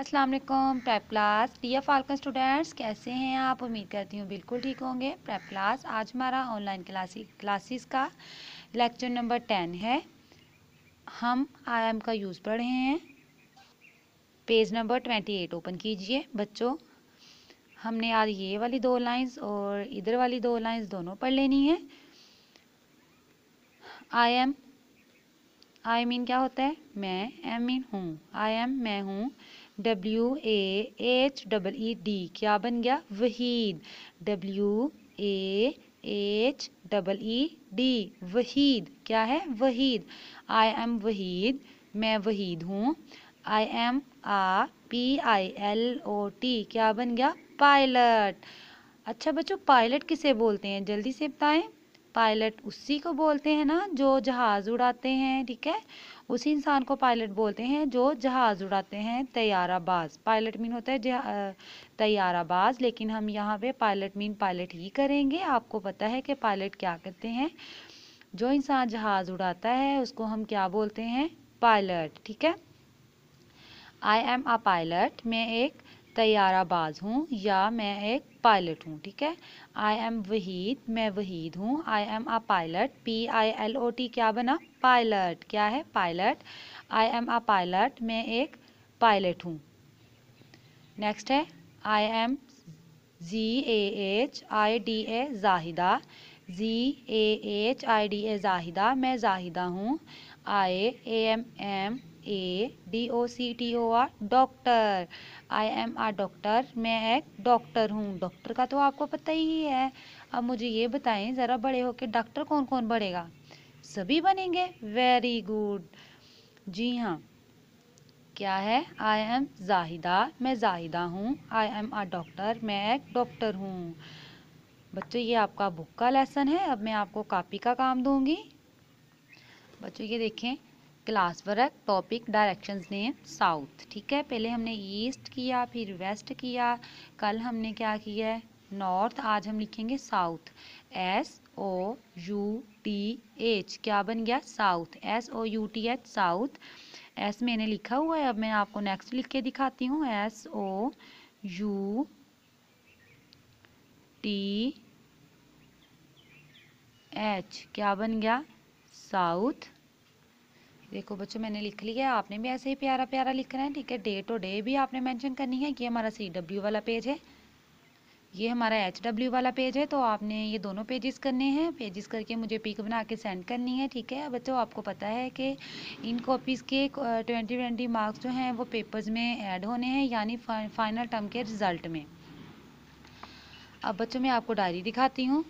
Aslam prep class dear falcon students कैसे हैं आप उम्मीद करती हूँ बिल्कुल ठीक होंगे प्रेप क्लास आज हमारा ऑनलाइन क्लासी क्लासेस का लेक्चर नंबर टेन है हम आई एम का यूज़ पढ़ रहे हैं page number twenty eight open कीजिए बच्चों हमने आज ये वाली दो लाइंस और इधर वाली दो लाइंस दोनों पढ़ लेनी है आई एम आई मीन क्या होता है मैं एम मीन हूँ आई एम मैं हूँ W A H double E D क्या बन गया Waheed W A H double E D Waheed क्या है वहीद आई एम वहीद मैं वहीद हूँ I am a P I L O T क्या बन गया पायलट अच्छा बच्चों पायलट किसे बोलते हैं जल्दी से बताएं पायलट उसी को बोलते हैं ना जो जहाज़ उड़ाते हैं ठीक है उसी इंसान को पायलट बोलते हैं जो जहाज़ उड़ाते हैं तैयाराबाज पायलट मीन होता है तैयाराबाज लेकिन हम यहाँ पे पायलट मीन पायलट ही करेंगे आपको पता है कि पायलट क्या करते हैं जो इंसान जहाज़ उड़ाता है उसको हम क्या बोलते हैं पायलट ठीक है आई एम अ पायलट मैं एक तैयाराबाज हूँ या मैं एक पायलट हूँ ठीक है आई एम वहीद मैं वहीद हूँ I am a pilot P I L O T क्या बना पायलट क्या है pilot I am a pilot मैं एक पायलट हूँ नेक्स्ट है I am Z A H I D A Zahida Z A H I D A Zahida मैं जाहिदा हूँ I A M am a D O C T O R doctor I am a doctor मैं एक doctor हूँ doctor का तो आपको पता ही है अब मुझे ये बताएं ज़रा बड़े होके डॉक्टर कौन कौन बढ़ेगा सभी बनेंगे वेरी गुड जी हाँ क्या है आई एम जाहिदा मैं जाहिदा हूँ आई एम आर डॉक्टर मैं एक डॉक्टर हूँ बच्चों ये आपका बुक का लेसन है अब मैं आपको कापी का काम दूंगी बच्चों ये देखें class work topic directions name south ठीक है पहले हमने ईस्ट किया फिर वेस्ट किया कल हमने क्या किया है नॉर्थ आज हम लिखेंगे south S O U T H क्या बन गया south S O U T H south S मैंने लिखा हुआ है अब मैं आपको नेक्स्ट लिख के दिखाती हूँ S O U T H क्या बन गया साउथ देखो बच्चों मैंने लिख लिया है आपने भी ऐसे ही प्यारा प्यारा लिखना है ठीक है डे टू डे भी आपने मेंशन करनी है कि हमारा सी डब्ल्यू वाला पेज है ये हमारा एच डब्ल्यू वाला पेज है तो आपने ये दोनों पेजेस करने हैं पेजेस करके मुझे पिक बना के सेंड करनी है ठीक है बच्चों आपको पता है कि इन कॉपीज़ के ट्वेंटी ट्वेंटी मार्क्स जो हैं वो पेपर्स में ऐड होने हैं यानी फाइनल टर्म के रिज़ल्ट में अब बच्चों मैं आपको डायरी दिखाती हूँ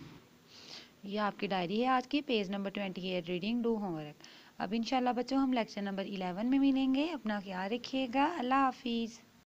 ये आपकी डायरी है आज की page number twenty eight reading do homework अब इंशाल्लाह बच्चों हम लेक्चर नंबर 11 में मिलेंगे अपना ख्याल रखिएगा अल्लाह हाफिज़